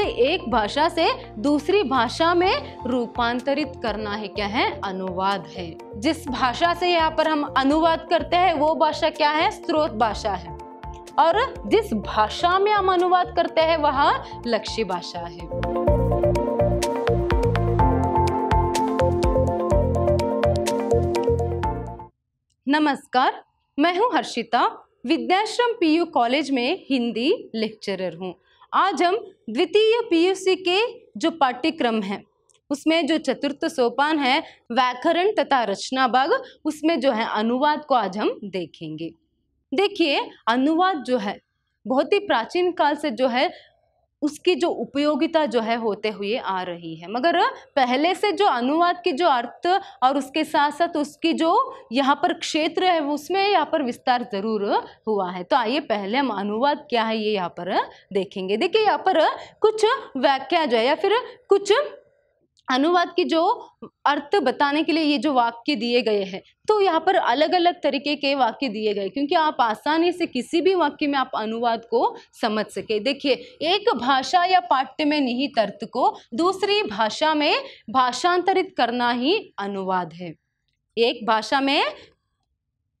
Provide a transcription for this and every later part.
से एक भाषा से दूसरी भाषा में रूपांतरित करना है क्या है अनुवाद है जिस भाषा से यहाँ पर हम अनुवाद करते हैं वो भाषा क्या है स्रोत भाषा है और जिस भाषा में हम अनुवाद करते हैं वह लक्ष्य भाषा है नमस्कार मैं हूं हर्षिता विद्याश्रम पीयू कॉलेज में हिंदी लेक्चरर हूं आज हम द्वितीय पीयूसी के जो पाठ्यक्रम है उसमें जो चतुर्थ सोपान है व्याकरण तथा रचना भाग उसमें जो है अनुवाद को आज हम देखेंगे देखिए अनुवाद जो है बहुत ही प्राचीन काल से जो है उसकी जो उपयोगिता जो है होते हुए आ रही है मगर पहले से जो अनुवाद की जो अर्थ और उसके साथ साथ उसकी जो यहाँ पर क्षेत्र है उसमें यहाँ पर विस्तार ज़रूर हुआ है तो आइए पहले हम अनुवाद क्या है ये यहाँ पर देखेंगे देखिए यहाँ पर कुछ व्याख्या जो है या फिर कुछ अनुवाद की जो अर्थ बताने के लिए ये जो वाक्य दिए गए हैं तो यहाँ पर अलग अलग तरीके के वाक्य दिए गए क्योंकि आप आसानी से किसी भी वाक्य में आप अनुवाद को समझ सके देखिए एक भाषा या पाठ्य में निहित अर्थ को दूसरी भाषा में भाषांतरित करना ही अनुवाद है एक भाषा में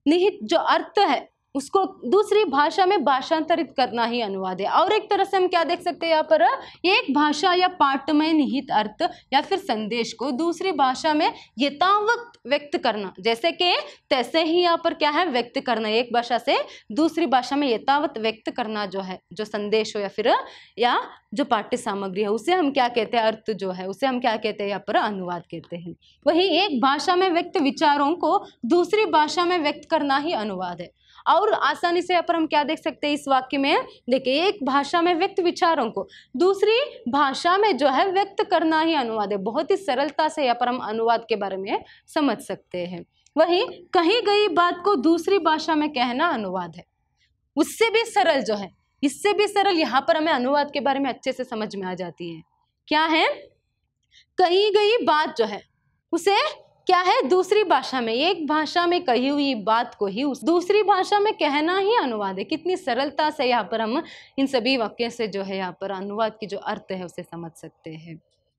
निहित जो अर्थ है उसको दूसरी भाषा में भाषांतरित करना ही अनुवाद है और एक तरह से हम क्या देख सकते हैं यहाँ पर एक भाषा या पाठ में निहित अर्थ या फिर संदेश को दूसरी भाषा में यथावत व्यक्त करना जैसे कि तैसे ही यहाँ पर क्या है व्यक्त करना एक भाषा से दूसरी भाषा में यथावत व्यक्त करना जो है जो संदेश हो या फिर या जो पाठ्य सामग्री है उसे हम क्या कहते हैं अर्थ जो है उसे हम क्या कहते हैं यहाँ पर अनुवाद कहते हैं वही एक भाषा में व्यक्त विचारों को दूसरी भाषा में व्यक्त करना ही अनुवाद है और आसानी से यहाँ पर हम क्या देख सकते हैं इस वाक्य में देखिए एक भाषा में व्यक्त विचारों को दूसरी भाषा में जो है व्यक्त करना ही अनुवाद है बहुत ही सरलता से यहाँ पर हम अनुवाद के बारे में समझ सकते हैं वहीं कही गई बात को दूसरी भाषा में कहना अनुवाद है उससे भी सरल जो है इससे भी सरल यहाँ पर हमें अनुवाद के बारे में अच्छे से समझ में आ जाती है क्या है कही गई बात जो है उसे क्या है दूसरी भाषा में एक भाषा में कही हुई बात को ही उस दूसरी भाषा में कहना ही अनुवाद है कितनी सरलता से यहाँ पर हम इन सभी वाक्य से जो है यहाँ पर अनुवाद की जो अर्थ है उसे समझ सकते हैं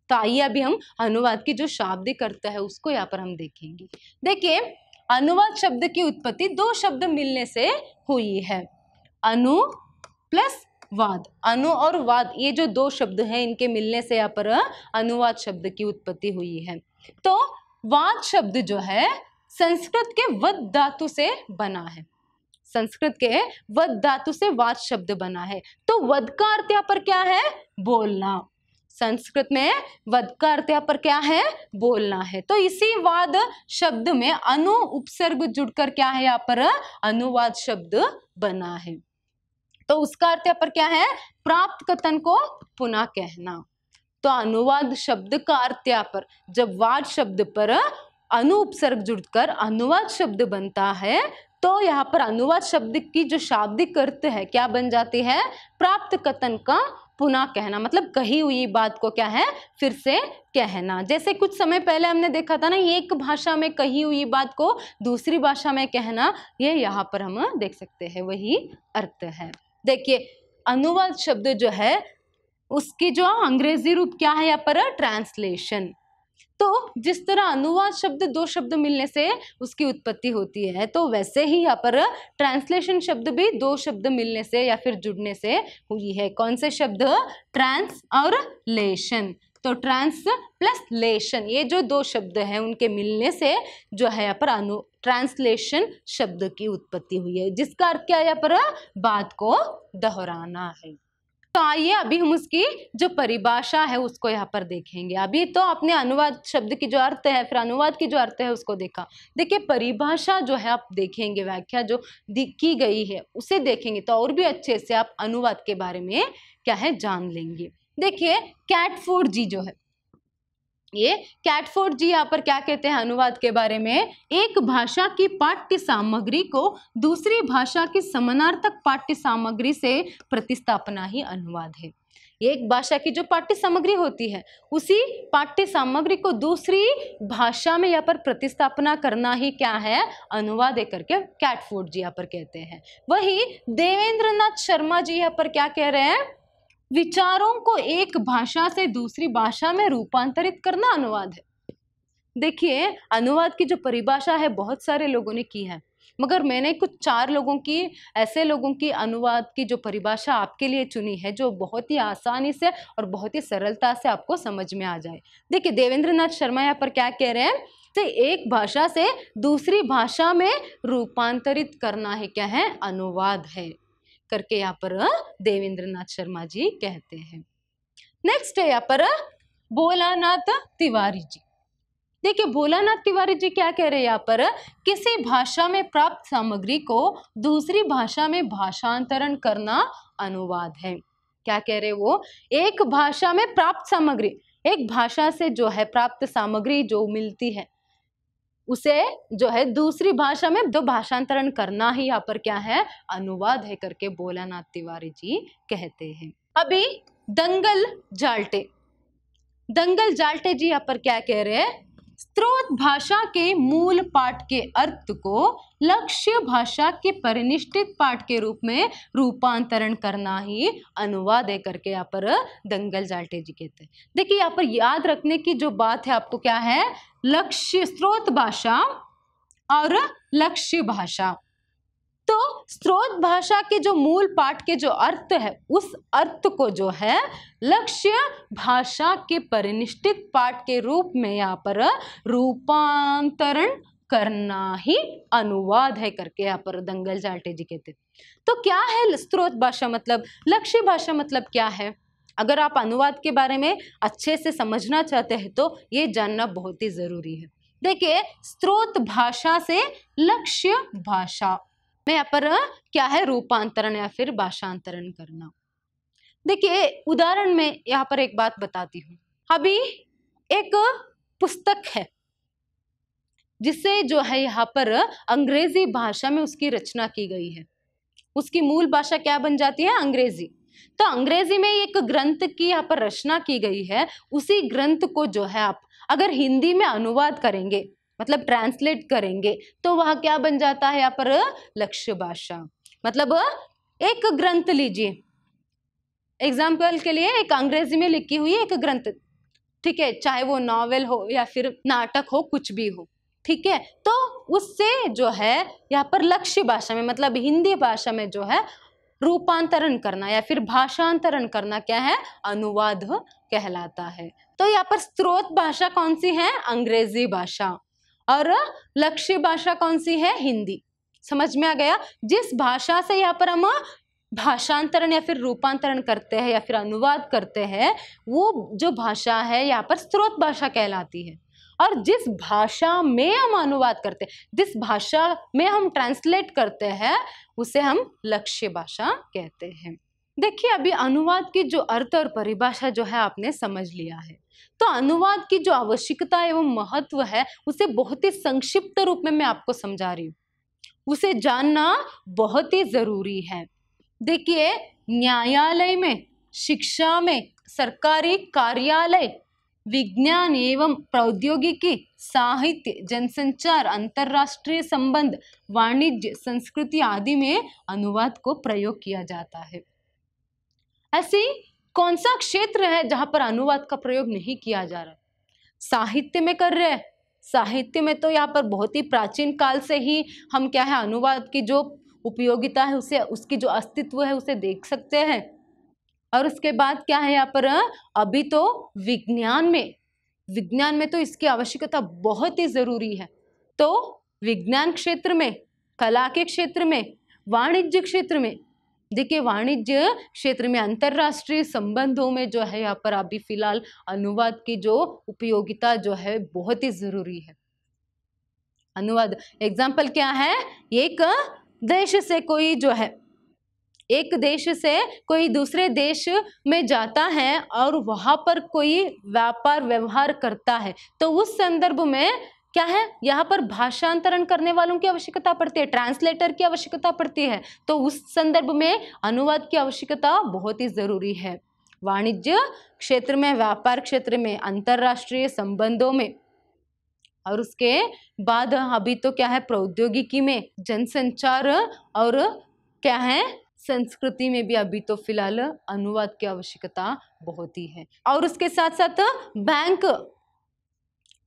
तो आइए अभी हम अनुवाद की जो शाब्दिक अर्थ है उसको यहाँ पर हम देखेंगे देखिए अनुवाद शब्द की उत्पत्ति दो शब्द मिलने से हुई है अनु प्लस वाद अनु और वाद ये जो दो शब्द हैं इनके मिलने से यहाँ पर अनुवाद शब्द की उत्पत्ति हुई है तो वाद शब्द जो है संस्कृत के वद धातु से बना है संस्कृत के वद धातु से वाद शब्द बना है तो वध का अर्थ यहाँ पर क्या है बोलना संस्कृत में वध का अर्थ यहाँ पर क्या है बोलना है तो इसी वाद शब्द में अनु उपसर्ग जुड़कर क्या है यहाँ पर अनुवाद शब्द बना है तो उसका अर्थ यहाँ पर क्या है प्राप्त कथन को पुनः कहना तो अनुवाद शब्द का अर्थ यहाँ पर जब वाद शब्द पर अनु उपसर्ग जुड़कर अनुवाद शब्द बनता है तो यहाँ पर अनुवाद शब्द की जो शाब्दिक अर्थ है क्या बन जाती है प्राप्त कथन का पुनः कहना मतलब कही हुई बात को क्या है फिर से कहना जैसे कुछ समय पहले हमने देखा था ना एक भाषा में कही हुई बात को दूसरी भाषा में कहना ये यहाँ पर हम देख सकते हैं वही अर्थ है देखिए अनुवाद शब्द जो है उसकी जो अंग्रेजी रूप क्या है यहाँ पर ट्रांसलेशन तो जिस तरह अनुवाद शब्द दो शब्द मिलने से उसकी उत्पत्ति होती है तो वैसे ही यहाँ पर ट्रांसलेशन शब्द भी दो शब्द मिलने से या फिर जुड़ने से हुई है कौन से शब्द ट्रांस और लेशन तो ट्रांस प्लस लेशन ये जो दो शब्द हैं उनके मिलने से जो है यहाँ पर अनु ट्रांसलेशन शब्द की उत्पत्ति हुई है जिसका अर्थ क्या है यहाँ पर बात को दोहराना है तो आइए अभी हम उसकी जो परिभाषा है उसको यहाँ पर देखेंगे अभी तो आपने अनुवाद शब्द की जो अर्थ है फिर अनुवाद की जो अर्थ है उसको देखा देखिए परिभाषा जो है आप देखेंगे व्याख्या जो की गई है उसे देखेंगे तो और भी अच्छे से आप अनुवाद के बारे में क्या है जान लेंगे देखिए कैट फोर जी जो है ये कैटफोर्ड जी यहाँ पर क्या कहते हैं अनुवाद के बारे में एक भाषा की पाठ्य सामग्री को दूसरी भाषा की समानार्थक पाठ्य सामग्री से प्रतिस्थापना ही अनुवाद है एक भाषा की जो पाठ्य सामग्री होती है उसी पाठ्य सामग्री को दूसरी भाषा में यहाँ पर प्रतिस्थापना करना ही क्या है अनुवाद करके कैटफोर्ड जी यहाँ पर कहते हैं वही देवेंद्रनाथ शर्मा जी यहाँ पर क्या कह रहे हैं विचारों को एक भाषा से दूसरी भाषा में रूपांतरित करना अनुवाद है देखिए अनुवाद की जो परिभाषा है बहुत सारे लोगों ने की है मगर मैंने कुछ चार लोगों की ऐसे लोगों की अनुवाद की जो परिभाषा आपके लिए चुनी है जो बहुत ही आसानी से और बहुत ही सरलता से आपको समझ में आ जाए देखिए देवेंद्र नाथ शर्मा यहाँ पर क्या कह रहे हैं से तो एक भाषा से दूसरी भाषा में रूपांतरित करना है क्या है अनुवाद है करके यहाँ पर देवेंद्र शर्मा जी कहते हैं नेक्स्ट है यहाँ पर भोलानाथ तिवारी जी देखिए भोलानाथ तिवारी जी क्या कह रहे हैं यहाँ पर किसी भाषा में प्राप्त सामग्री को दूसरी भाषा में भाषांतरण करना अनुवाद है क्या कह रहे वो एक भाषा में प्राप्त सामग्री एक भाषा से जो है प्राप्त सामग्री जो मिलती है उसे जो है दूसरी भाषा में दो भाषांतरण करना ही यहाँ पर क्या है अनुवाद है करके भोलानाथ तिवारी जी कहते हैं अभी दंगल जाल्टे दंगल जाल्टे जी यहाँ पर क्या कह रहे हैं स्त्रोत भाषा के मूल पाठ के अर्थ को लक्ष्य भाषा के परिनिष्ठित पाठ के रूप में रूपांतरण करना ही अनुवाद है करके यहाँ पर दंगल जाल्टे जी कहते हैं देखिए यहाँ पर याद रखने की जो बात है आपको क्या है लक्ष्य स्त्रोत भाषा और लक्ष्य भाषा तो स्रोत भाषा के जो मूल पाठ के जो अर्थ है उस अर्थ को जो है लक्ष्य भाषा के परिनिष्ठित पाठ के रूप में यहाँ पर रूपांतरण करना ही अनुवाद है करके यहाँ पर दंगल जाल्टे जी कहते तो क्या है स्रोत भाषा मतलब लक्ष्य भाषा मतलब क्या है अगर आप अनुवाद के बारे में अच्छे से समझना चाहते हैं तो ये जानना बहुत ही ज़रूरी है देखिए स्रोत भाषा से लक्ष्य भाषा यहाँ पर क्या है रूपांतरण या फिर भाषांतरण करना देखिए उदाहरण में यहाँ पर एक बात बताती हूँ अभी एक पुस्तक है जिससे जो है यहाँ पर अंग्रेजी भाषा में उसकी रचना की गई है उसकी मूल भाषा क्या बन जाती है अंग्रेजी तो अंग्रेजी में एक ग्रंथ की यहाँ पर रचना की गई है उसी ग्रंथ को जो है आप अगर हिंदी में अनुवाद करेंगे मतलब ट्रांसलेट करेंगे तो वह क्या बन जाता है यहाँ पर लक्ष्य भाषा मतलब एक ग्रंथ लीजिए एग्जाम्पल के लिए एक अंग्रेजी में लिखी हुई एक ग्रंथ ठीक है चाहे वो नॉवेल हो या फिर नाटक हो कुछ भी हो ठीक है तो उससे जो है यहाँ पर लक्ष्य भाषा में मतलब हिंदी भाषा में जो है रूपांतरण करना या फिर भाषांतरण करना क्या है अनुवाद कहलाता है तो यहाँ पर स्रोत भाषा कौन सी है अंग्रेजी भाषा और लक्ष्य भाषा कौन सी है हिंदी समझ में आ गया जिस भाषा से यहाँ पर हम भाषांतरण या फिर रूपांतरण करते हैं या फिर अनुवाद करते हैं वो जो भाषा है यहाँ पर स्रोत भाषा कहलाती है और जिस भाषा में हम अनुवाद करते हैं जिस भाषा में हम ट्रांसलेट करते हैं उसे हम लक्ष्य भाषा कहते हैं देखिए अभी अनुवाद की जो अर्थ और परिभाषा जो है आपने समझ लिया है तो अनुवाद की जो आवश्यकता एवं महत्व है उसे बहुत ही संक्षिप्त रूप में मैं आपको समझा रही हूँ उसे जानना बहुत ही ज़रूरी है देखिए न्यायालय में शिक्षा में सरकारी कार्यालय विज्ञान एवं प्रौद्योगिकी साहित्य जनसंचार अंतर्राष्ट्रीय संबंध वाणिज्य संस्कृति आदि में अनुवाद को प्रयोग किया जाता है ऐसी कौन सा क्षेत्र है जहां पर अनुवाद का प्रयोग नहीं किया जा रहा साहित्य में कर रहे हैं साहित्य में तो यहाँ पर बहुत ही प्राचीन काल से ही हम क्या है अनुवाद की जो उपयोगिता है उसे उसकी जो अस्तित्व है उसे देख सकते हैं और उसके बाद क्या है यहाँ पर अभी तो विज्ञान में विज्ञान में तो इसकी आवश्यकता बहुत ही ज़रूरी है तो विज्ञान क्षेत्र में कला के क्षेत्र में वाणिज्य क्षेत्र में देखिए वाणिज्य क्षेत्र में अंतर्राष्ट्रीय संबंधों में जो है यहाँ पर अभी फिलहाल अनुवाद की जो उपयोगिता जो है बहुत ही ज़रूरी है अनुवाद एग्जाम्पल क्या है एक देश से कोई जो है एक देश से कोई दूसरे देश में जाता है और वहाँ पर कोई व्यापार व्यवहार करता है तो उस संदर्भ में क्या है यहाँ पर भाषांतरण करने वालों की आवश्यकता पड़ती है ट्रांसलेटर की आवश्यकता पड़ती है तो उस संदर्भ में अनुवाद की आवश्यकता बहुत ही ज़रूरी है वाणिज्य क्षेत्र में व्यापार क्षेत्र में अंतर्राष्ट्रीय संबंधों में और उसके बाद अभी तो क्या है प्रौद्योगिकी में जनसंचार और क्या है संस्कृति में भी अभी तो फिलहाल अनुवाद की आवश्यकता बहुत ही है और उसके साथ साथ बैंक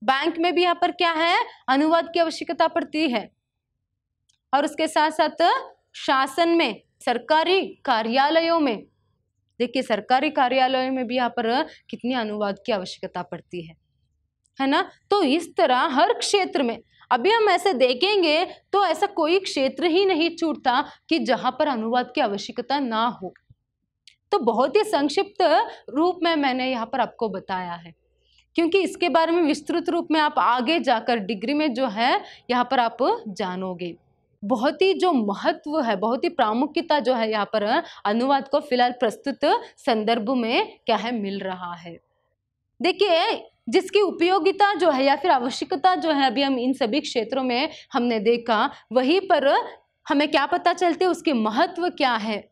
बैंक में भी यहाँ पर क्या है अनुवाद की आवश्यकता पड़ती है और उसके साथ साथ शासन में सरकारी कार्यालयों में देखिए सरकारी कार्यालयों में भी यहाँ पर कितनी अनुवाद की आवश्यकता पड़ती है है ना तो इस तरह हर क्षेत्र में अभी हम ऐसे देखेंगे तो ऐसा कोई क्षेत्र ही नहीं छूटता कि जहां पर अनुवाद की आवश्यकता ना हो तो बहुत ही संक्षिप्त रूप में मैंने यहाँ पर आपको बताया है क्योंकि इसके बारे में विस्तृत रूप में आप आगे जाकर डिग्री में जो है यहाँ पर आप जानोगे बहुत ही जो महत्व है बहुत ही प्रामुख्यता जो है यहाँ पर अनुवाद को फिलहाल प्रस्तुत संदर्भ में क्या है मिल रहा है देखिए जिसकी उपयोगिता जो है या फिर आवश्यकता जो है अभी हम इन सभी क्षेत्रों में हमने देखा वहीं पर हमें क्या पता चलते उसके महत्व क्या है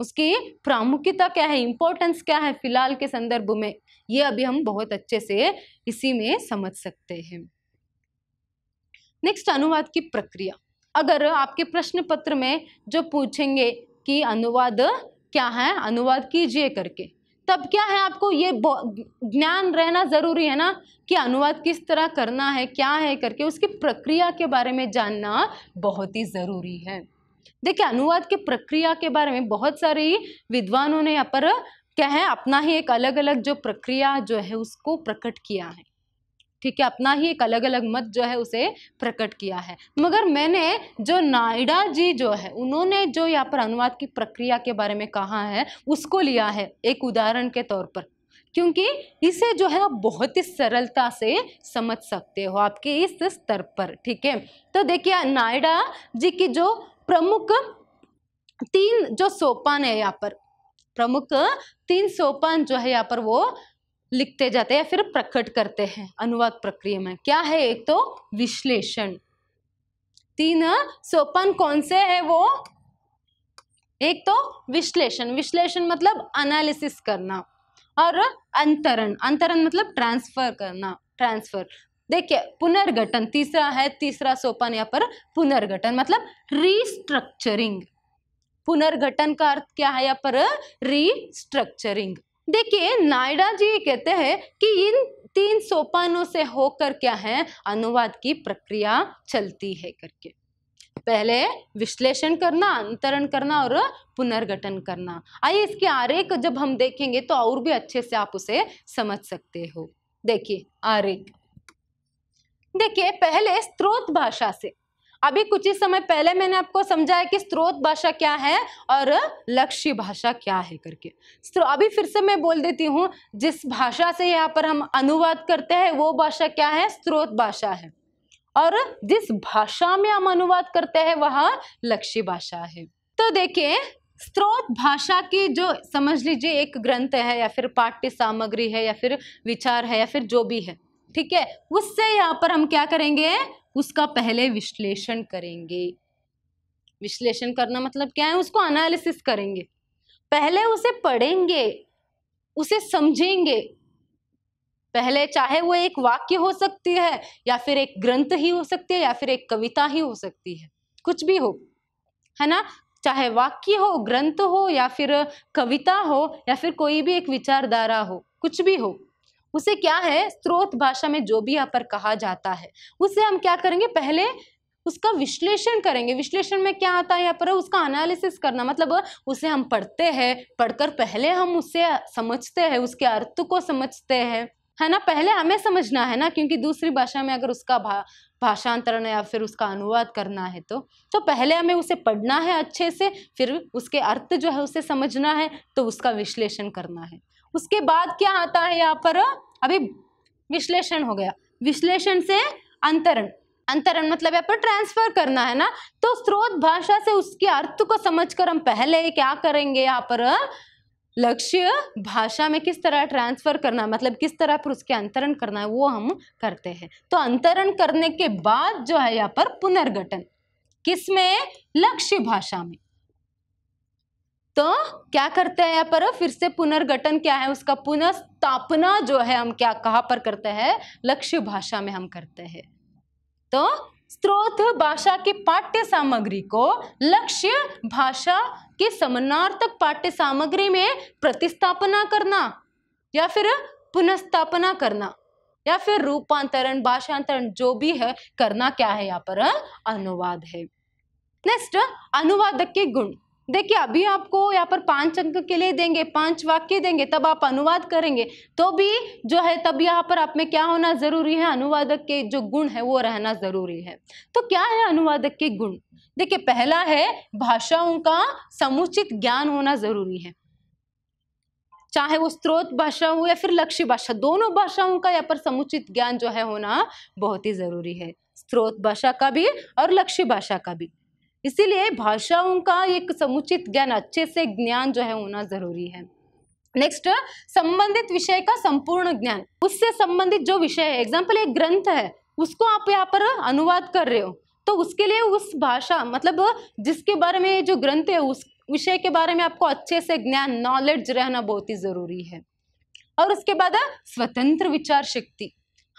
उसकी प्रामुख्यता क्या है इम्पोर्टेंस क्या है फिलहाल के संदर्भ में ये अभी हम बहुत अच्छे से इसी में समझ सकते हैं नेक्स्ट अनुवाद की प्रक्रिया अगर आपके प्रश्न पत्र में जो पूछेंगे कि अनुवाद क्या है अनुवाद कीजिए करके तब क्या है आपको ये ज्ञान रहना ज़रूरी है ना कि अनुवाद किस तरह करना है क्या है करके उसकी प्रक्रिया के बारे में जानना बहुत ही ज़रूरी है देखिए अनुवाद के प्रक्रिया के बारे में बहुत सारे विद्वानों ने यहाँ पर क्या है अपना ही एक अलग अलग जो प्रक्रिया जो है उसको प्रकट किया है ठीक है अपना ही एक अलग अलग मत जो है उसे प्रकट किया है मगर मैंने जो नायडा जी जो है उन्होंने जो यहाँ पर अनुवाद की प्रक्रिया के बारे में कहा है उसको लिया है एक उदाहरण के तौर पर क्योंकि इसे जो है आप बहुत ही सरलता से समझ सकते हो आपके इस स्तर पर ठीक है तो देखिए नायडा जी की जो प्रमुख तीन जो सोपान है यहाँ पर प्रमुख तीन सोपान जो है यहाँ पर वो लिखते जाते हैं या फिर प्रकट करते हैं अनुवाद प्रक्रिया में क्या है एक तो विश्लेषण तीन सोपान कौन से है वो एक तो विश्लेषण विश्लेषण मतलब एनालिसिस करना और अंतरण अंतरण मतलब ट्रांसफर करना ट्रांसफर देखिए पुनर्गठन तीसरा है तीसरा सोपान यहाँ पर पुनर्गठन मतलब रीस्ट्रक्चरिंग पुनर्गठन का अर्थ क्या है यहाँ पर रीस्ट्रक्चरिंग देखिए नायडा जी कहते हैं कि इन तीन सोपानों से होकर क्या है अनुवाद की प्रक्रिया चलती है करके पहले विश्लेषण करना अंतरण करना और पुनर्गठन करना आइए इसके आरेख जब हम देखेंगे तो और भी अच्छे से आप उसे समझ सकते हो देखिए आरेख देखिए पहले स्त्रोत भाषा से अभी कुछ ही समय पहले मैंने आपको समझाया कि स्रोत भाषा क्या है और लक्ष्य भाषा क्या है करके अभी फिर से मैं बोल देती हूँ जिस भाषा से यहाँ पर हम अनुवाद करते हैं वो भाषा क्या है स्रोत भाषा है और जिस भाषा में हम अनुवाद करते हैं वह लक्ष्य भाषा है तो देखिए स्त्रोत भाषा की जो समझ लीजिए एक ग्रंथ है या फिर पाठ्य सामग्री है या फिर विचार है या फिर जो भी है ठीक है उससे यहाँ पर हम क्या करेंगे उसका पहले विश्लेषण करेंगे विश्लेषण करना मतलब क्या है उसको एनालिसिस करेंगे पहले उसे पढ़ेंगे उसे समझेंगे पहले चाहे वो एक वाक्य हो सकती है या फिर एक ग्रंथ ही हो सकती है या फिर एक कविता ही हो सकती है कुछ भी हो है ना चाहे वाक्य हो ग्रंथ हो या फिर कविता हो या फिर कोई भी एक विचारधारा हो कुछ भी हो उसे क्या है स्रोत भाषा में जो भी यहाँ पर कहा जाता है उसे हम क्या करेंगे पहले उसका विश्लेषण करेंगे विश्लेषण में क्या आता है यहाँ पर उसका एनालिसिस करना मतलब उसे हम पढ़ते हैं पढ़कर पहले हम उसे समझते हैं उसके अर्थ को समझते हैं है ना पहले हमें समझना है ना क्योंकि दूसरी भाषा में अगर उसका भा भाषांतरण या फिर उसका अनुवाद करना है तो तो पहले हमें उसे पढ़ना है अच्छे से फिर उसके अर्थ जो है उसे समझना है तो उसका विश्लेषण करना है उसके बाद क्या आता है यहाँ पर अभी विश्लेषण हो गया विश्लेषण से अंतरण अंतरण मतलब यहाँ पर ट्रांसफर करना है ना तो स्रोत भाषा से उसके अर्थ को समझकर हम पहले क्या करेंगे यहाँ पर लक्ष्य भाषा में किस तरह ट्रांसफर करना मतलब किस तरह पर उसके अंतरण करना है वो हम करते हैं तो अंतरण करने के बाद जो है यहाँ पर पुनर्गठन किस में लक्ष्य भाषा में तो क्या करते हैं यहाँ पर फिर से पुनर्गठन क्या है उसका पुनर्स्थापना जो है हम क्या कहाँ पर करते हैं लक्ष्य भाषा में हम करते हैं तो स्रोत भाषा की पाठ्य सामग्री को लक्ष्य भाषा के समानार्थक पाठ्य सामग्री में प्रतिस्थापना करना या फिर पुनस्थापना करना या फिर रूपांतरण भाषांतरण जो भी है करना क्या है यहाँ पर अनुवाद है नेक्स्ट अनुवादक के गुण देखिए अभी आपको यहाँ पर पांच अंक के लिए देंगे पांच वाक्य देंगे तब आप अनुवाद करेंगे तो भी जो है तब यहाँ पर आप में क्या होना जरूरी है अनुवादक के जो गुण है वो रहना जरूरी है तो क्या है अनुवादक के गुण देखिए पहला है भाषाओं का समुचित ज्ञान होना जरूरी है चाहे वो स्त्रोत भाषा हो या फिर लक्ष्य भाषा दोनों भाषाओं का यहाँ पर समुचित ज्ञान जो है होना बहुत ही जरूरी है स्त्रोत भाषा का भी और लक्ष्य भाषा का भी इसीलिए भाषाओं का एक समुचित ज्ञान अच्छे से ज्ञान जो है होना ज़रूरी है नेक्स्ट संबंधित विषय का संपूर्ण ज्ञान उससे संबंधित जो विषय है एग्जाम्पल एक ग्रंथ है उसको आप यहाँ पर अनुवाद कर रहे हो तो उसके लिए उस भाषा मतलब जिसके बारे में जो ग्रंथ है उस विषय के बारे में आपको अच्छे से ज्ञान नॉलेज रहना बहुत ही ज़रूरी है और उसके बाद स्वतंत्र विचार शक्ति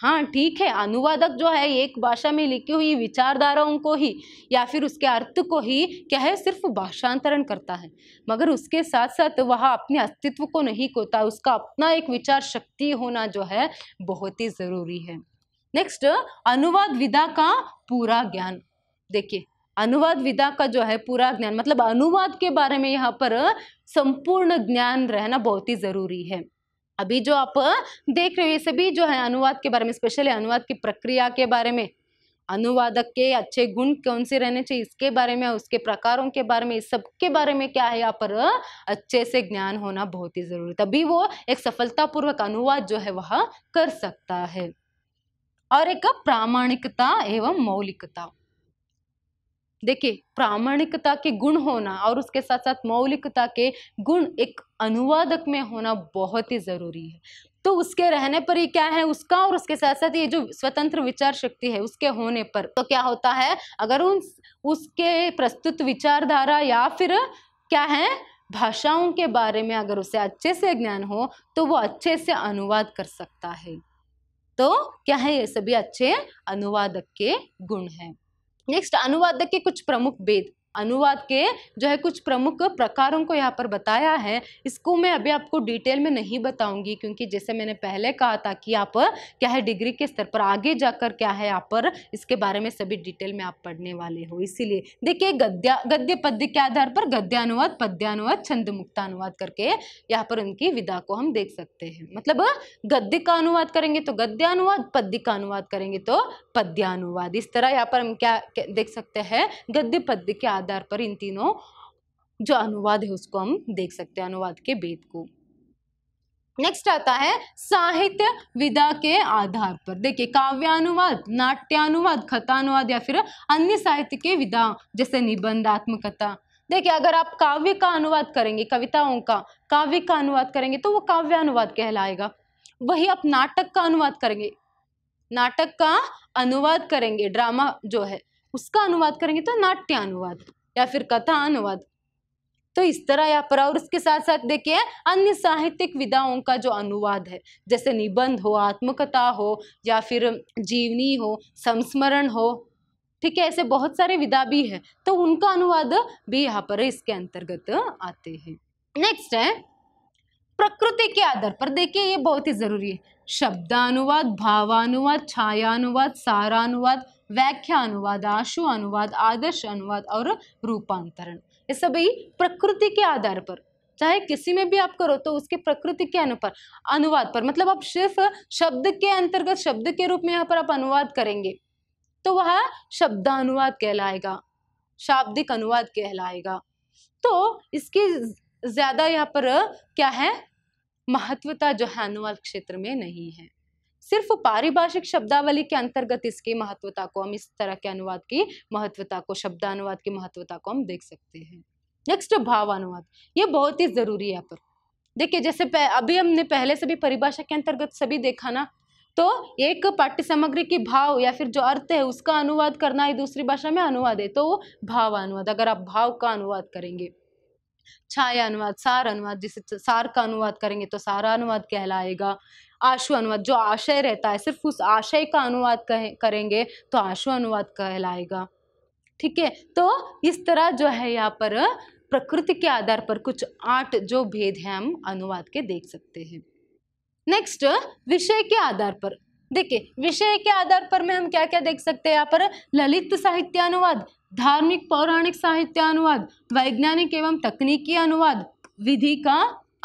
हाँ ठीक है अनुवादक जो है एक भाषा में लिखी हुई विचारधाराओं को ही या फिर उसके अर्थ को ही क्या है सिर्फ भाषांतरण करता है मगर उसके साथ साथ वह अपने अस्तित्व को नहीं कोता उसका अपना एक विचार शक्ति होना जो है बहुत ही ज़रूरी है नेक्स्ट अनुवाद विधा का पूरा ज्ञान देखिए अनुवाद विधा का जो है पूरा ज्ञान मतलब अनुवाद के बारे में यहाँ पर संपूर्ण ज्ञान रहना बहुत ही ज़रूरी है अभी जो आप देख रहे हो ये सभी जो है अनुवाद के बारे में स्पेशली अनुवाद की प्रक्रिया के बारे में अनुवादक के अच्छे गुण कौन से रहने चाहिए इसके बारे में उसके प्रकारों के बारे में इस सब के बारे में क्या है यहाँ पर अच्छे से ज्ञान होना बहुत ही जरूरी तभी वो एक सफलतापूर्वक अनुवाद जो है वह कर सकता है और एक प्रामाणिकता एवं मौलिकता देखिए प्रामाणिकता के गुण होना और उसके साथ साथ मौलिकता के गुण एक अनुवादक में होना बहुत ही ज़रूरी है तो उसके रहने पर ही क्या है उसका और उसके साथ साथ ये जो स्वतंत्र विचार शक्ति है उसके होने पर तो क्या होता है अगर उन उसके प्रस्तुत विचारधारा या फिर क्या है भाषाओं के बारे में अगर उसे अच्छे से ज्ञान हो तो वो अच्छे से अनुवाद कर सकता है तो क्या है ये सभी अच्छे अनुवादक के गुण हैं नेक्स्ट अनुवादक के कुछ प्रमुख भेद अनुवाद के जो है कुछ प्रमुख प्रकारों को यहाँ पर बताया है इसको मैं अभी आपको डिटेल में नहीं बताऊंगी क्योंकि जैसे मैंने पहले कहा था कि आप क्या है डिग्री के स्तर पर आगे जाकर क्या है आप पर इसके बारे में सभी डिटेल में आप पढ़ने वाले हो इसीलिए देखिए गद्य गद्य पद्य के आधार पर गद्यानुवाद पद्यानुवाद छंद मुक्तानुवाद करके यहाँ पर उनकी विधा को हम देख सकते हैं मतलब गद्य का अनुवाद करेंगे तो गद्यानुवाद पद्य का अनुवाद करेंगे तो पद्यानुवाद इस तरह यहाँ पर हम क्या देख सकते हैं गद्य पद्य के आधार आधार पर इन तीनों जो अनुवाद है उसको हम देख सकते हैं अनुवाद के भेद को नेक्स्ट आता है साहित्य विधा के आधार पर देखिए काव्यानुवाद नाट्यानुवाद कथानुवाद या फिर अन्य साहित्य के विधा जैसे निबंध आत्मकथा देखिए अगर आप काव्य का अनुवाद करेंगे कविताओं का काव्य का अनुवाद करेंगे तो वो काव्यानुवाद कहलाएगा वही आप नाटक का अनुवाद करेंगे नाटक का अनुवाद करेंगे ड्रामा जो है उसका अनुवाद करेंगे तो नाट्य अनुवाद या फिर कथा अनुवाद तो इस तरह या पर और उसके साथ साथ देखिए अन्य साहित्यिक विधाओं का जो अनुवाद है जैसे निबंध हो आत्मकथा हो या फिर जीवनी हो संस्मरण हो ठीक है ऐसे बहुत सारे विधा भी है तो उनका अनुवाद भी यहाँ पर इसके अंतर्गत आते हैं नेक्स्ट है प्रकृति के आधार पर देखिए ये बहुत ही जरूरी है शब्दानुवाद भावानुवाद छायानुवाद सारानुवाद व्याख्या अनुवाद आशु अनुवाद आदर्श अनुवाद और रूपांतरण ये सभी प्रकृति के आधार पर चाहे किसी में भी आप करो तो उसके प्रकृति के अनुपर अनुवाद पर मतलब आप सिर्फ शब्द के अंतर्गत शब्द के रूप में यहाँ पर आप अनुवाद करेंगे तो वह शब्दानुवाद कहलाएगा शाब्दिक अनुवाद कहलाएगा तो इसकी ज़्यादा यहाँ पर क्या है महत्वता जो है अनुवाद क्षेत्र में नहीं है सिर्फ पारिभाषिक शब्दावली के अंतर्गत इसकी महत्वता को हम इस तरह के अनुवाद की महत्वता को शब्दानुवाद की महत्वता को हम देख सकते हैं नेक्स्ट भाव अनुवाद ये बहुत ही ज़रूरी है यहाँ पर देखिए जैसे अभी हमने पहले से भी परिभाषा के अंतर्गत सभी देखा ना तो एक पाठ्य सामग्री की भाव या फिर जो अर्थ है उसका अनुवाद करना है दूसरी भाषा में अनुवाद है तो वो भाव अनुवाद अगर आप भाव का अनुवाद करेंगे छाया अनुवाद सार अनुवाद जिसे सार का अनुवाद करेंगे तो सारा अनुवाद कहलाएगा आशु अनुवाद जो आशय रहता है सिर्फ उस आशय का अनुवाद करेंगे तो आशु अनुवाद कहलाएगा ठीक है तो इस तरह जो है यहाँ पर प्रकृति के आधार पर कुछ आठ जो भेद हैं हम अनुवाद के देख सकते हैं नेक्स्ट विषय के आधार पर देखिए विषय के आधार पर में हम क्या क्या देख सकते हैं यहाँ पर ललित साहित्य अनुवाद धार्मिक पौराणिक साहित्य अनुवाद वैज्ञानिक एवं तकनीकी अनुवाद विधि का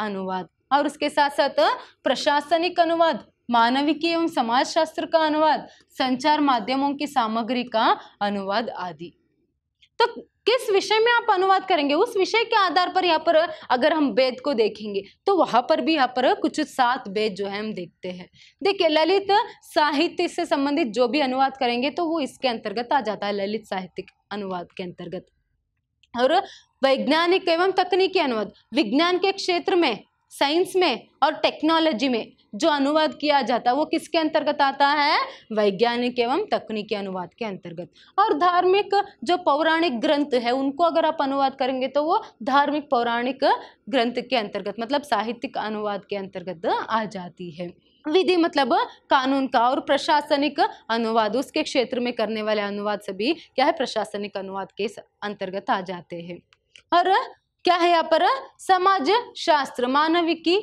अनुवाद और उसके साथ साथ प्रशासनिक अनुवाद मानविकी एवं समाज शास्त्र का अनुवाद संचार माध्यमों की सामग्री का अनुवाद आदि तो किस विषय में आप अनुवाद करेंगे उस विषय के आधार पर यहाँ पर अगर हम वेद को देखेंगे तो वहां पर भी यहाँ पर कुछ सात वेद जो है हम देखते हैं देखिए ललित साहित्य से संबंधित जो भी अनुवाद करेंगे तो वो इसके अंतर्गत आ जाता है ललित साहित्यिक अनुवाद के अंतर्गत और वैज्ञानिक एवं तकनीकी अनुवाद विज्ञान के क्षेत्र में साइंस में और टेक्नोलॉजी में जो अनुवाद किया जाता है वो किसके अंतर्गत आता है वैज्ञानिक एवं तकनीकी अनुवाद के अंतर्गत और धार्मिक जो पौराणिक ग्रंथ है उनको अगर आप अनुवाद करेंगे तो वो धार्मिक पौराणिक ग्रंथ के अंतर्गत मतलब साहित्यिक अनुवाद के अंतर्गत आ जाती है विधि मतलब कानून का और प्रशासनिक अनुवाद उसके क्षेत्र में करने वाले अनुवाद सभी क्या है प्रशासनिक अनुवाद के अंतर्गत आ जाते हैं और क्या है यहाँ पर समाज शास्त्र मानविकी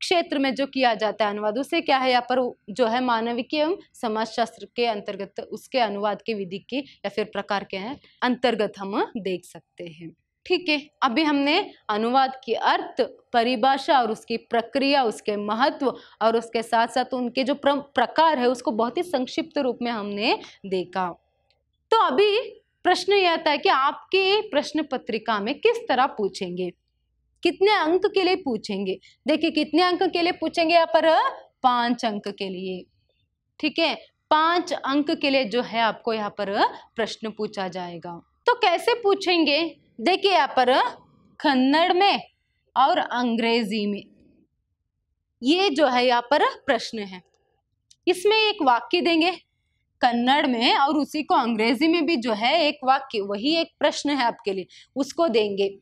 क्षेत्र में जो किया जाता है अनुवाद उसे क्या है यहाँ पर जो है मानविकी एवं समाजशास्त्र के अंतर्गत उसके अनुवाद के विधि की या फिर प्रकार के हैं अंतर्गत हम देख सकते हैं ठीक है अभी हमने अनुवाद की अर्थ परिभाषा और उसकी प्रक्रिया उसके महत्व और उसके साथ साथ उनके जो प्रकार है उसको बहुत ही संक्षिप्त रूप में हमने देखा तो अभी प्रश्न यह था कि आपके प्रश्न पत्रिका में किस तरह पूछेंगे कितने अंक के लिए पूछेंगे देखिए कितने अंक के लिए पूछेंगे यहाँ पर पांच अंक के लिए ठीक है पांच अंक के लिए जो है आपको यहाँ पर प्रश्न पूछा जाएगा तो कैसे पूछेंगे देखिए यहाँ पर कन्नड़ में और अंग्रेजी में ये जो है यहाँ पर प्रश्न है इसमें एक वाक्य देंगे कन्नड़ में और उसी को अंग्रेजी में भी जो है एक वाक्य वही एक प्रश्न है आपके लिए उसको देंगे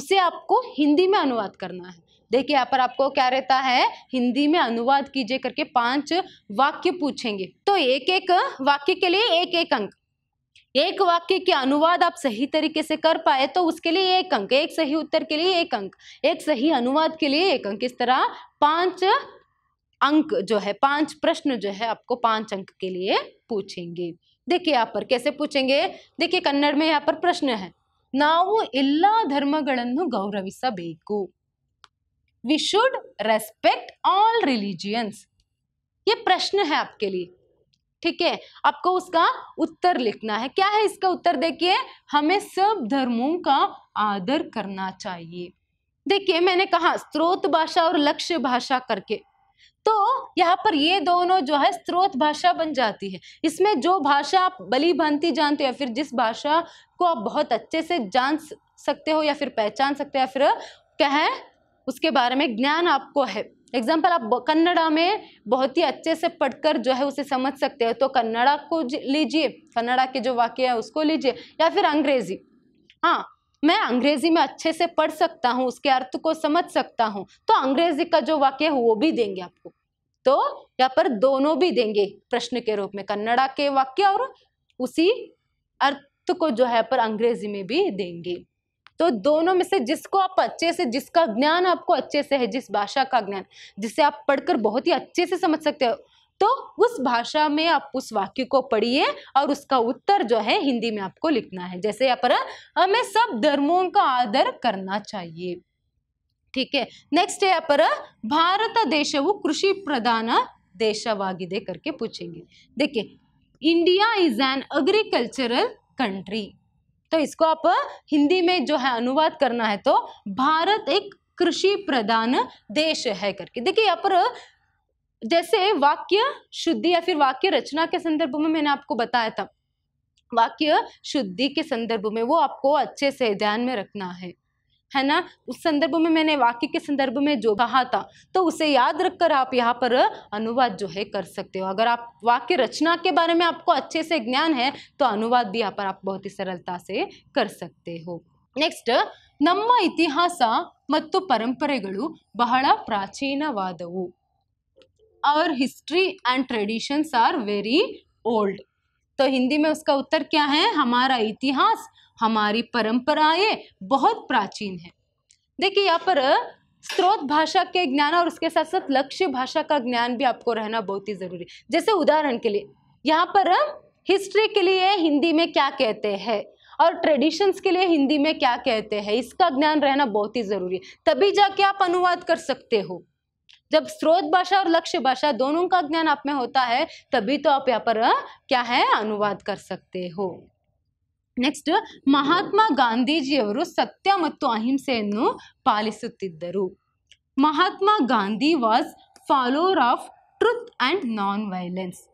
उसे आपको हिंदी में अनुवाद करना है देखिए यहाँ पर आपको क्या रहता है हिंदी में अनुवाद कीजिए करके पांच वाक्य पूछेंगे तो एक एक वाक्य के लिए एक एक अंक एक वाक्य के अनुवाद आप सही तरीके से कर पाए तो उसके लिए एक अंक एक सही उत्तर के लिए एक अंक एक सही अनुवाद के लिए एक अंक इस तरह पांच अंक जो है पांच प्रश्न जो है आपको पांच अंक के लिए पूछेंगे देखिए यहाँ पर कैसे पूछेंगे देखिए कन्नड़ में यहाँ पर प्रश्न है ना एला धर्म गौरव we should respect all religions ये प्रश्न है आपके लिए ठीक है आपको उसका उत्तर लिखना है क्या है इसका उत्तर देखिए हमें सब धर्मों का आदर करना चाहिए देखिए मैंने कहा स्रोत भाषा और लक्ष्य भाषा करके तो यहाँ पर ये दोनों जो है स्रोत भाषा बन जाती है इसमें जो भाषा आप बली भांति जानते हो या फिर जिस भाषा को आप बहुत अच्छे से जान सकते हो या फिर पहचान सकते हो या फिर कहें उसके बारे में ज्ञान आपको है एग्जाम्पल आप कन्नड़ा में बहुत ही अच्छे से पढ़कर जो है उसे समझ सकते हो तो कन्नड़ा को लीजिए कन्नड़ा के जो वाक्य है उसको लीजिए या फिर अंग्रेजी हाँ मैं अंग्रेजी में अच्छे से पढ़ सकता हूँ उसके अर्थ को समझ सकता हूँ तो अंग्रेजी का जो वाक्य है वो भी देंगे आपको तो यहाँ पर दोनों भी देंगे प्रश्न के रूप में कन्नड़ा के वाक्य और उसी अर्थ को जो है पर अंग्रेजी में भी देंगे तो दोनों में से जिसको आप अच्छे से जिसका ज्ञान आपको अच्छे से है जिस भाषा का ज्ञान जिसे आप पढ़कर बहुत ही अच्छे से समझ सकते हो तो उस भाषा में आप उस वाक्य को पढ़िए और उसका उत्तर जो है हिंदी में आपको लिखना है जैसे यहाँ पर हमें सब धर्मों का आदर करना चाहिए ठीक है ನೆಕ್ಸ್ಟ್ ಯಾಪರ ಭಾರತ ದೇಶವು ಕೃಷಿ ಪ್ರಧಾನ ದೇಶವಾಗಿದೆ करके पूछेंगे देखिए India is an agricultural country तो इसको आप हिंदी में जो है अनुवाद करना है तो भारत एक कृषि प्रधान देश है करके देखिए यहाँ पर जैसे वाक्य शुद्धि या फिर वाक्य रचना के संदर्भ में मैंने आपको बताया था वाक्य शुद्धि के संदर्भ में वो आपको अच्छे से ध्यान में रखना है है ना उस संदर्भ में मैंने वाक्य के संदर्भ में जो कहा था तो उसे याद रखकर आप यहाँ पर अनुवाद जो है कर सकते हो अगर आप वाक्य रचना के बारे में आपको अच्छे से ज्ञान है तो अनुवाद भी यहाँ पर आप बहुत ही सरलता से कर सकते हो ನೆಕ್ಸ್ಟ್ इतिहास मत परंपरे बहुत प्राचीन ಪ್ರಾಚೀನವಾದವು और history and traditions are very old तो हिंदी में उसका उत्तर क्या है हमारा इतिहास हमारी परंपराएं बहुत प्राचीन है देखिए यहाँ पर स्रोत भाषा के ज्ञान और उसके साथ साथ लक्ष्य भाषा का ज्ञान भी आपको रहना बहुत ही जरूरी है जैसे उदाहरण के लिए यहाँ पर हिस्ट्री के लिए हिंदी में क्या कहते हैं और ट्रेडिशंस के लिए हिंदी में क्या कहते हैं इसका ज्ञान रहना बहुत ही जरूरी है तभी जाके आप अनुवाद कर सकते हो जब स्रोत भाषा और लक्ष्य भाषा दोनों का ज्ञान आप में होता है तभी तो आप यहाँ पर क्या है अनुवाद कर सकते हो नेक्स्ट महात्मा गांधीजी सत्य मत अहिंस पाल Mahatma Gandhi was follower of truth and nonviolence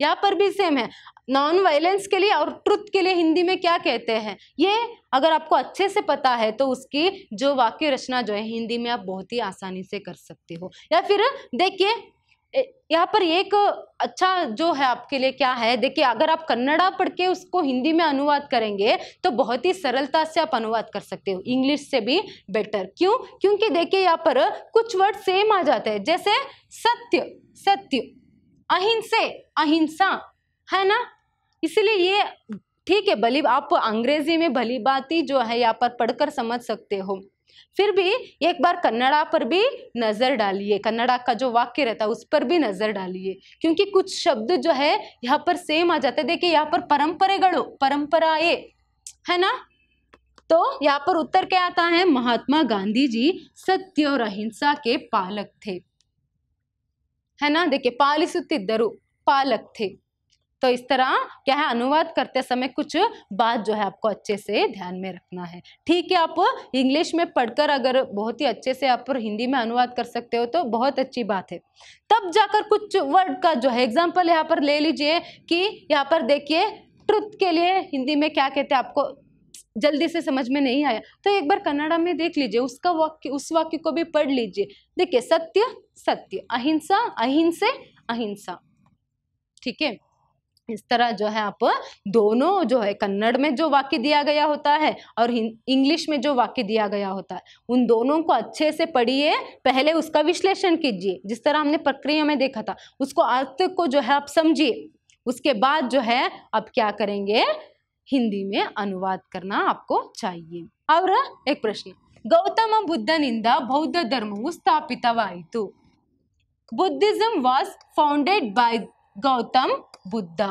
यहाँ पर भी सेम है नॉन वायलेंस के लिए और ट्रुथ के लिए हिंदी में क्या कहते हैं ये अगर आपको अच्छे से पता है तो उसकी जो वाक्य रचना जो है हिंदी में आप बहुत ही आसानी से कर सकते हो या फिर देखिए यहाँ पर एक अच्छा जो है आपके लिए क्या है देखिए अगर आप कन्नड़ा पढ़ के उसको हिंदी में अनुवाद करेंगे तो बहुत ही सरलता से आप अनुवाद कर सकते हो इंग्लिश से भी बेटर क्यों क्योंकि देखिए यहाँ पर कुछ वर्ड सेम आ जाते हैं जैसे सत्य सत्य अहिंसे अहिंसा है ना इसलिए ये ठीक है भली आप अंग्रेजी में भली बाती जो है यहाँ पर पढ़कर समझ सकते हो फिर भी एक बार कन्नड़ा पर भी नज़र डालिए कन्नड़ा का जो वाक्य रहता है उस पर भी नज़र डालिए क्योंकि कुछ शब्द जो है यहाँ पर सेम आ जाते हैं देखिए यहाँ पर गढ़ो परंपराए है ना तो यहाँ पर उत्तर क्या आता है महात्मा गांधी जी सत्य और अहिंसा के पालक थे है ना देखिए पालिसुತ್ತಿದ್ದರು पालक थे तो इस तरह क्या है अनुवाद करते समय कुछ बात जो है आपको अच्छे से ध्यान में रखना है ठीक है आप इंग्लिश में पढ़कर अगर बहुत ही अच्छे से आप हिंदी में अनुवाद कर सकते हो तो बहुत अच्छी बात है तब जाकर कुछ वर्ड का जो है एग्जाम्पल यहाँ पर ले लीजिए कि यहाँ पर देखिए ट्रुथ के लिए हिंदी में क्या कहते हैं आपको जल्दी से समझ में नहीं आया तो एक बार कन्नाडा में देख लीजिए उसका वाक्य उस वाक्य को भी पढ़ लीजिए देखिए सत्य सत्य अहिंसा अहिंसे अहिंसा ठीक है इस तरह जो है आप दोनों जो है कन्नड़ में जो वाक्य दिया गया होता है और इंग्लिश में जो वाक्य दिया गया होता है उन दोनों को अच्छे से पढ़िए पहले उसका विश्लेषण कीजिए जिस तरह हमने प्रक्रिया में देखा था उसको अर्थ को जो है आप समझिए उसके बाद जो है आप क्या करेंगे हिंदी में अनुवाद करना आपको चाहिए और एक प्रश्न ಗೌತಮ बौद्ध धर्म ಧರ್ಮವು ಸ್ಥಾಪಿತವಾಯಿತು Buddhism was founded by Gautam Buddha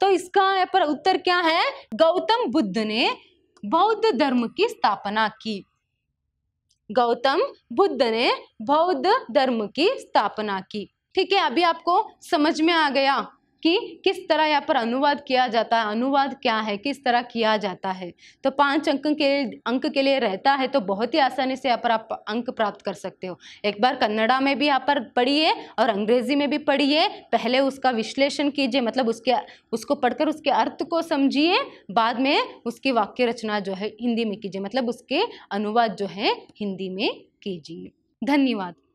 तो इसका पर उत्तर क्या है गौतम बुद्ध ने बौद्ध धर्म की स्थापना की गौतम बुद्ध ने बौद्ध धर्म की स्थापना की ठीक है अभी आपको समझ में आ गया कि किस तरह यहाँ पर अनुवाद किया जाता है अनुवाद क्या है किस तरह किया जाता है तो पाँच अंक के अंक के लिए रहता है तो बहुत ही आसानी से यहाँ पर आप अंक प्राप्त कर सकते हो एक बार कन्नड़ा में भी यहाँ पर पढ़िए और अंग्रेजी में भी पढ़िए पहले उसका विश्लेषण कीजिए मतलब उसके उसको पढ़कर उसके अर्थ को समझिए बाद में उसकी वाक्य रचना जो है हिंदी में कीजिए मतलब उसके अनुवाद जो है हिंदी में कीजिए धन्यवाद